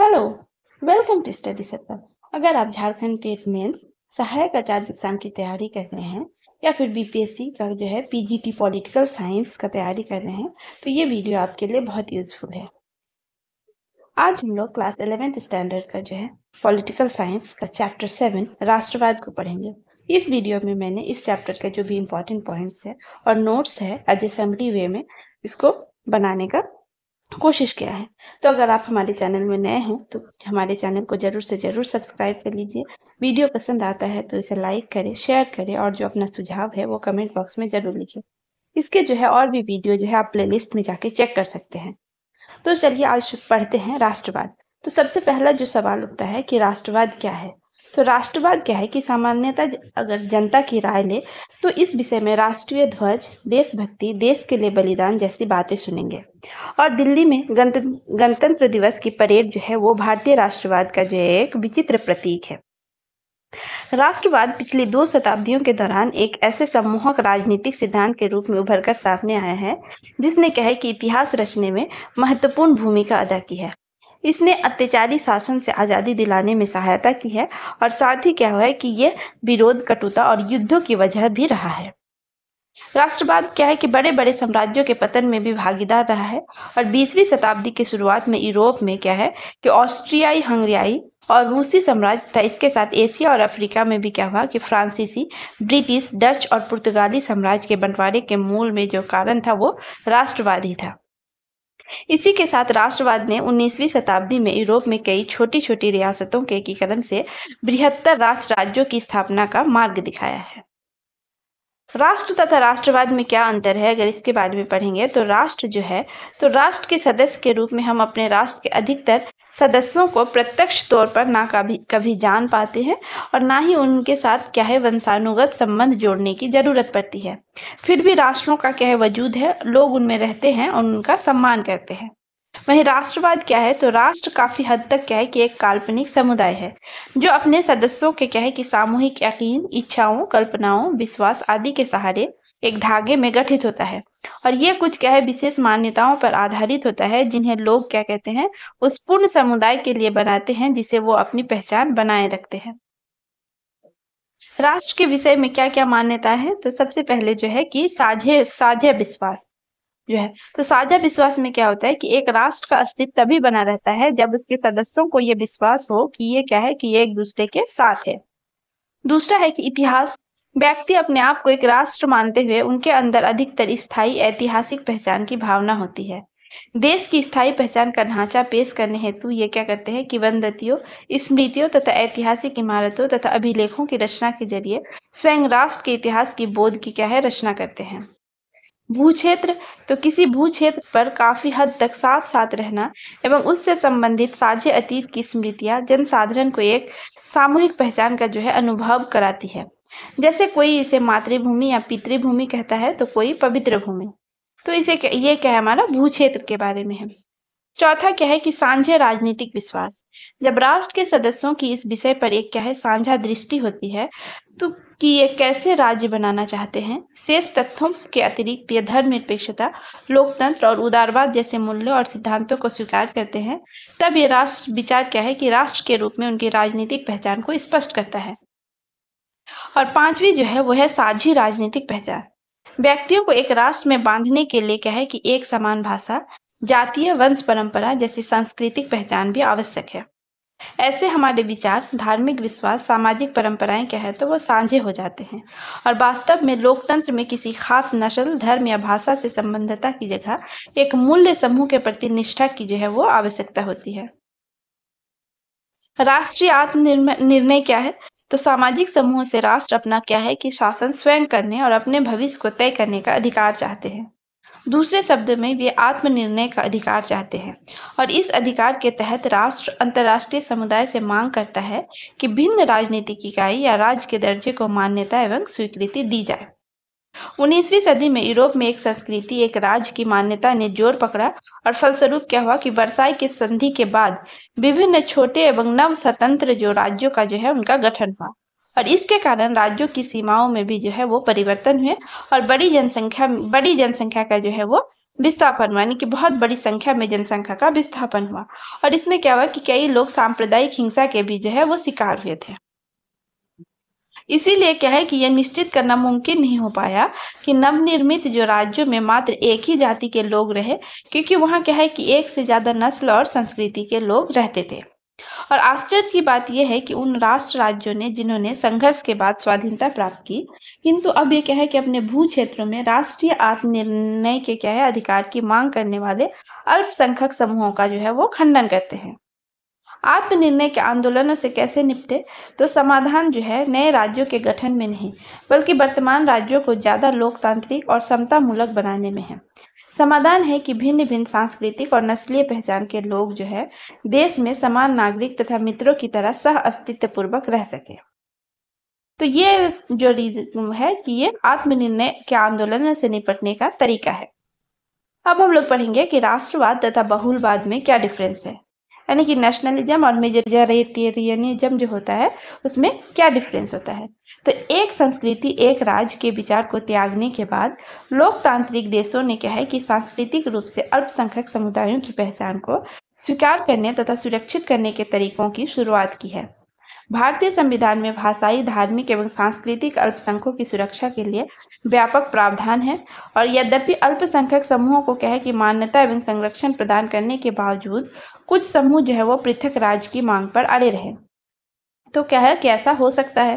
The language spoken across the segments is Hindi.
hello welcome to study circle अगर आप झारखंड टेट मेंस सहायक आचार्य एग्जाम की तैयारी कर रहे हैं या फिर बीपीएससी का जो है पीजीटी पॉलिटिकल साइंस का तैयारी कर रहे हैं तो ये वीडियो आपके लिए बहुत यूजफुल है आज हम लोग क्लास एलेवेंथ स्टैंडर्ड का जो है पॉलिटिकल साइंस का चैप्टर सेवन राष्ट्रवाद को पढ़ेंगे इस वीडियो में मैंने इस चैप्टर का जो भी इम्पोर्टेंट पॉइंट्स है और नोट्स है एज असेंबली वे में इसको बनाने का कोशिश किया है तो अगर आप हमारे चैनल में नए हैं तो हमारे चैनल को ज़रूर से ज़रूर सब्सक्राइब कर लीजिए वीडियो पसंद आता है तो इसे लाइक करें शेयर करें और जो अपना सुझाव है वो कमेंट बॉक्स में ज़रूर लिखें इसके जो है और भी वीडियो जो है आप प्लेलिस्ट में जाके चेक कर सकते हैं तो चलिए आज पढ़ते हैं राष्ट्रवाद तो सबसे पहला जो सवाल उठता है कि राष्ट्रवाद क्या है तो राष्ट्रवाद क्या है कि सामान्यतः अगर जनता की राय ले तो इस विषय में राष्ट्रीय ध्वज देशभक्ति देश के लिए बलिदान जैसी बातें सुनेंगे और दिल्ली में गणतंत्र दिवस की परेड जो है वो भारतीय राष्ट्रवाद का जो है एक विचित्र प्रतीक है राष्ट्रवाद पिछली दो शताब्दियों के दौरान एक ऐसे सम्मोहक राजनीतिक सिद्धांत के रूप में उभर कर सामने आया है जिसने कहे कि इतिहास रचने में महत्वपूर्ण भूमिका अदा की है इसने अत्याचारी शासन से आज़ादी दिलाने में सहायता की है और साथ ही क्या हुआ है कि ये विरोध कटुता और युद्धों की वजह भी रहा है राष्ट्रवाद क्या है कि बड़े बड़े साम्राज्यों के पतन में भी भागीदार रहा है और 20वीं शताब्दी की शुरुआत में यूरोप में क्या है कि ऑस्ट्रियाई हंगरियाई और रूसी साम्राज्य था इसके साथ एशिया और अफ्रीका में भी क्या हुआ कि फ्रांसीसी ब्रिटिश डच और पुर्तगाली साम्राज्य के बंटवारे के मूल में जो कारण था वो राष्ट्रवाद ही था इसी के साथ राष्ट्रवाद ने 19वीं शताब्दी में यूरोप में कई छोटी छोटी रियासतों के एकीकरण से बृहत्तर राष्ट्र राज्यों की स्थापना का मार्ग दिखाया है राष्ट्र तथा राष्ट्रवाद में क्या अंतर है अगर इसके बारे में पढ़ेंगे तो राष्ट्र जो है तो राष्ट्र के सदस्य के रूप में हम अपने राष्ट्र के अधिकतर सदस्यों को प्रत्यक्ष तौर पर ना कभी कभी जान पाते हैं और ना ही उनके साथ क्या है वंशानुगत संबंध जोड़ने की ज़रूरत पड़ती है फिर भी राष्ट्रों का क्या है वजूद है लोग उनमें रहते हैं और उनका सम्मान करते हैं वहीं राष्ट्रवाद क्या है तो राष्ट्र काफ़ी हद तक क्या है कि एक काल्पनिक समुदाय है जो अपने सदस्यों के क्या है कि सामूहिक यकीन इच्छाओं कल्पनाओं विश्वास आदि के सहारे एक धागे में गठित होता है और ये कुछ क्या है विशेष मान्यताओं पर आधारित होता है जिन्हें लोग क्या कहते हैं उस पूर्ण समुदाय के लिए बनाते हैं जिसे वो अपनी पहचान बनाए रखते हैं राष्ट्र के विषय में क्या क्या मान्यता है तो सबसे पहले जो है कि साझे साझे विश्वास जो है तो साझा विश्वास में क्या होता है कि एक राष्ट्र का अस्तित्व तभी बना रहता है जब उसके सदस्यों को यह विश्वास हो कि ये क्या है कि ये एक दूसरे के साथ है दूसरा है कि इतिहास व्यक्ति अपने आप को एक राष्ट्र मानते हुए उनके अंदर अधिकतर स्थायी ऐतिहासिक पहचान की भावना होती है देश की स्थायी पहचान का ढांचा पेश करने हेतु ये क्या करते हैं कि वंदतियों स्मृतियों तथा ऐतिहासिक इमारतों तथा अभिलेखों की रचना के जरिए स्वयं राष्ट्र के इतिहास की बोध की क्या है रचना करते हैं भू क्षेत्र तो किसी भू क्षेत्र पर काफ़ी हद तक साथ साथ रहना एवं उससे संबंधित साझे अतीत की स्मृतियाँ जनसाधारण को एक सामूहिक पहचान का जो है अनुभव कराती है जैसे कोई इसे मातृभूमि या पितृभूमि कहता है तो कोई पवित्र भूमि तो इसे ये क्या है हमारा भू क्षेत्र के बारे में है चौथा क्या है कि साझे राजनीतिक विश्वास जब राष्ट्र के सदस्यों की इस विषय पर एक क्या है साझा दृष्टि होती है तो कि ये कैसे राज्य बनाना चाहते हैं शेष तथ्यों के अतिरिक्त ये धर्मनिरपेक्षता लोकतंत्र और उदारवाद जैसे मूल्यों और सिद्धांतों को स्वीकार करते हैं तब ये राष्ट्र विचार क्या है कि राष्ट्र के रूप में उनकी राजनीतिक पहचान को स्पष्ट करता है और पांचवी जो है वह है साझी राजनीतिक पहचान व्यक्तियों को एक राष्ट्र में बांधने के लिए क्या है कि एक समान भाषा जातीय वंश परंपरा जैसी सांस्कृतिक पहचान भी आवश्यक है ऐसे हमारे विचार धार्मिक विश्वास सामाजिक परंपराएं क्या है तो वो साझे हो जाते हैं और वास्तव में लोकतंत्र में किसी खास नस्ल धर्म या भाषा से संबंधता की जगह एक मूल्य समूह के प्रति निष्ठा की जो है वो आवश्यकता होती है राष्ट्रीय आत्मनिर्णय क्या है तो सामाजिक समूह से राष्ट्र अपना क्या है कि शासन स्वयं करने और अपने भविष्य को तय करने का अधिकार चाहते हैं दूसरे शब्द में वे आत्मनिर्णय का अधिकार चाहते हैं और इस अधिकार के तहत राष्ट्र अंतर्राष्ट्रीय समुदाय से मांग करता है कि भिन्न राजनीतिक इकाई या राज्य के दर्जे को मान्यता एवं स्वीकृति दी जाए उन्नीसवीं सदी में यूरोप में एक संस्कृति एक राज्य की मान्यता ने जोर पकड़ा और फलस्वरूप क्या हुआ कि वर्षाई की संधि के बाद विभिन्न छोटे एवं नव स्वतंत्र जो राज्यों का जो है उनका गठन हुआ और इसके कारण राज्यों की सीमाओं में भी जो है वो परिवर्तन हुए और बड़ी जनसंख्या बड़ी जनसंख्या का जो है वो विस्थापन यानी कि बहुत बड़ी संख्या में जनसंख्या का विस्थापन हुआ और इसमें क्या हुआ कि कई लोग सांप्रदायिक हिंसा के भी जो है वो शिकार हुए थे इसीलिए क्या है कि यह निश्चित करना मुमकिन नहीं हो पाया कि नवनिर्मित जो राज्यों में मात्र एक ही जाति के लोग रहे क्योंकि वहाँ क्या है कि एक से ज़्यादा नस्ल और संस्कृति के लोग रहते थे और आश्चर्य की बात यह है कि उन राष्ट्र राज्यों ने जिन्होंने संघर्ष के बाद स्वाधीनता प्राप्त की किंतु अब ये क्या है कि अपने भू क्षेत्रों में राष्ट्रीय आत्मनिर्णय के क्या है अधिकार की मांग करने वाले अल्पसंख्यक समूहों का जो है वो खंडन करते हैं आत्मनिर्णय के आंदोलनों से कैसे निपटे तो समाधान जो है नए राज्यों के गठन में नहीं बल्कि वर्तमान राज्यों को ज़्यादा लोकतांत्रिक और समतामूलक बनाने में है समाधान है कि भिन्न भिन्न सांस्कृतिक और नस्लीय पहचान के लोग जो है देश में समान नागरिक तथा मित्रों की तरह सह अस्तित्व पूर्वक रह सके तो ये जो रीजन है कि ये आत्मनिर्णय के आंदोलन से निपटने का तरीका है अब हम लोग पढ़ेंगे कि राष्ट्रवाद तथा बहुलवाद में क्या डिफरेंस है यानी कि नेशनलिज्म और मेजरिटेरियनिज्म जो होता है उसमें क्या डिफरेंस होता है तो एक संस्कृति एक राज्य के विचार को त्यागने के बाद लोकतांत्रिक देशों ने कहा है कि सांस्कृतिक रूप से अल्पसंख्यक समुदायों की पहचान को स्वीकार करने तथा सुरक्षित करने के तरीकों की शुरुआत की है भारतीय संविधान में भाषाई धार्मिक एवं सांस्कृतिक अल्पसंख्यकों की सुरक्षा के लिए व्यापक प्रावधान है और यद्यपि अल्पसंख्यक समूहों को कहे कि मान्यता एवं संरक्षण प्रदान करने के बावजूद कुछ समूह जो है वो पृथक राज्य की मांग पर अड़े रहे तो क्या है कैसा हो सकता है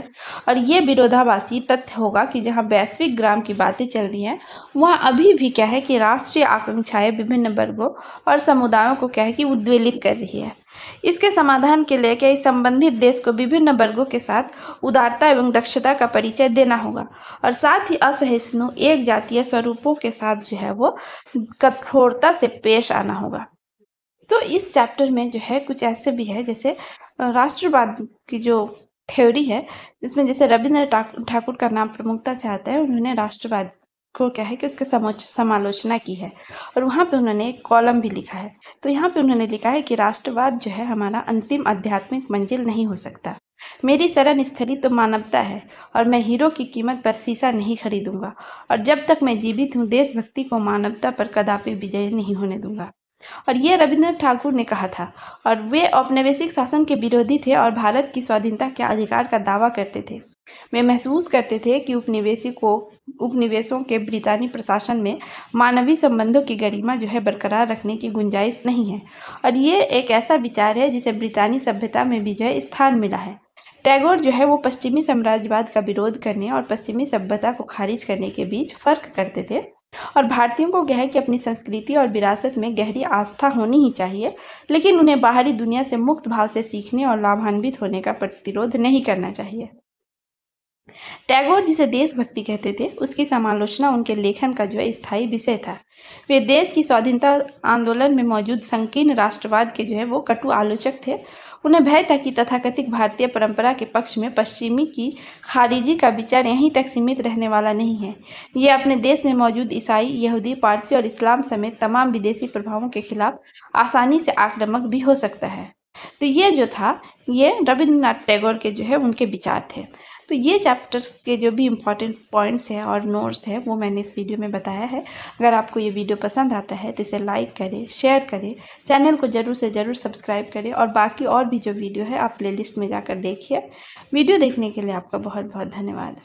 और ये विरोधाभासी तथ्य होगा कि जहाँ वैश्विक ग्राम की बातें चल रही हैं वहाँ अभी भी क्या है कि राष्ट्रीय आकांक्षाएं विभिन्न वर्गों और समुदायों को क्या है कि उद्वेलित कर रही है इसके समाधान के लिए क्या इस संबंधित देश को विभिन्न वर्गों के साथ उदारता एवं दक्षता का परिचय देना होगा और साथ ही असहिष्णु एक जातीय स्वरूपों के साथ जो है वो कठोरता से पेश आना होगा तो इस चैप्टर में जो है कुछ ऐसे भी है जैसे राष्ट्रवाद की जो थ्योरी है जिसमें जैसे रविंद्र ठाकुर का नाम प्रमुखता से आता है उन्होंने राष्ट्रवाद को क्या है कि उसके समोच समालोचना की है और वहाँ पे उन्होंने एक कॉलम भी लिखा है तो यहाँ पे उन्होंने लिखा है कि राष्ट्रवाद जो है हमारा अंतिम आध्यात्मिक मंजिल नहीं हो सकता मेरी शरण स्थली तो मानवता है और मैं हीरो की कीमत पर शीशा नहीं खरीदूंगा और जब तक मैं जीवित हूँ देशभक्ति को मानवता पर कदापि विजय नहीं होने दूंगा और ये रविन्द्रनाथ ठाकुर ने कहा था और वे औपनिवेशिक शासन के विरोधी थे और भारत की स्वाधीनता के अधिकार का दावा करते थे वे महसूस करते थे कि उपनिवेशिकों उपनिवेशों के ब्रितानी प्रशासन में मानवीय संबंधों की गरिमा जो है बरकरार रखने की गुंजाइश नहीं है और ये एक ऐसा विचार है जिसे ब्रितानी सभ्यता में भी जो है स्थान मिला है टैगोर जो है वो पश्चिमी साम्राज्यवाद का विरोध करने और पश्चिमी सभ्यता को खारिज करने के बीच फर्क करते थे और भारतीयों को यह कि अपनी संस्कृति और विरासत में गहरी आस्था होनी ही चाहिए लेकिन उन्हें बाहरी दुनिया से मुक्त भाव से सीखने और लाभान्वित होने का प्रतिरोध नहीं करना चाहिए टैगोर जिसे देशभक्ति कहते थे उसकी समालोचना उनके लेखन का जो है स्थायी विषय था वे देश की स्वाधीनता आंदोलन में मौजूद संकीर्ण राष्ट्रवाद के जो है वो कटु आलोचक थे उन्हें भय था कि तथाकथित भारतीय परंपरा के पक्ष में पश्चिमी की खारिजी का विचार यहीं तक सीमित रहने वाला नहीं है ये अपने देश में मौजूद ईसाई यहूदी पारसी और इस्लाम समेत तमाम विदेशी प्रभावों के खिलाफ आसानी से आक्रामक भी हो सकता है तो ये जो था ये रविन्द्रनाथ टैगोर के जो है उनके विचार थे तो ये चैप्टर्स के जो भी इम्पॉर्टेंट पॉइंट्स हैं और नोट्स हैं वो मैंने इस वीडियो में बताया है अगर आपको ये वीडियो पसंद आता है तो इसे लाइक करें शेयर करें चैनल को ज़रूर से ज़रूर सब्सक्राइब करें और बाकी और भी जो वीडियो है आप प्ले में जाकर देखिए वीडियो देखने के लिए आपका बहुत बहुत धन्यवाद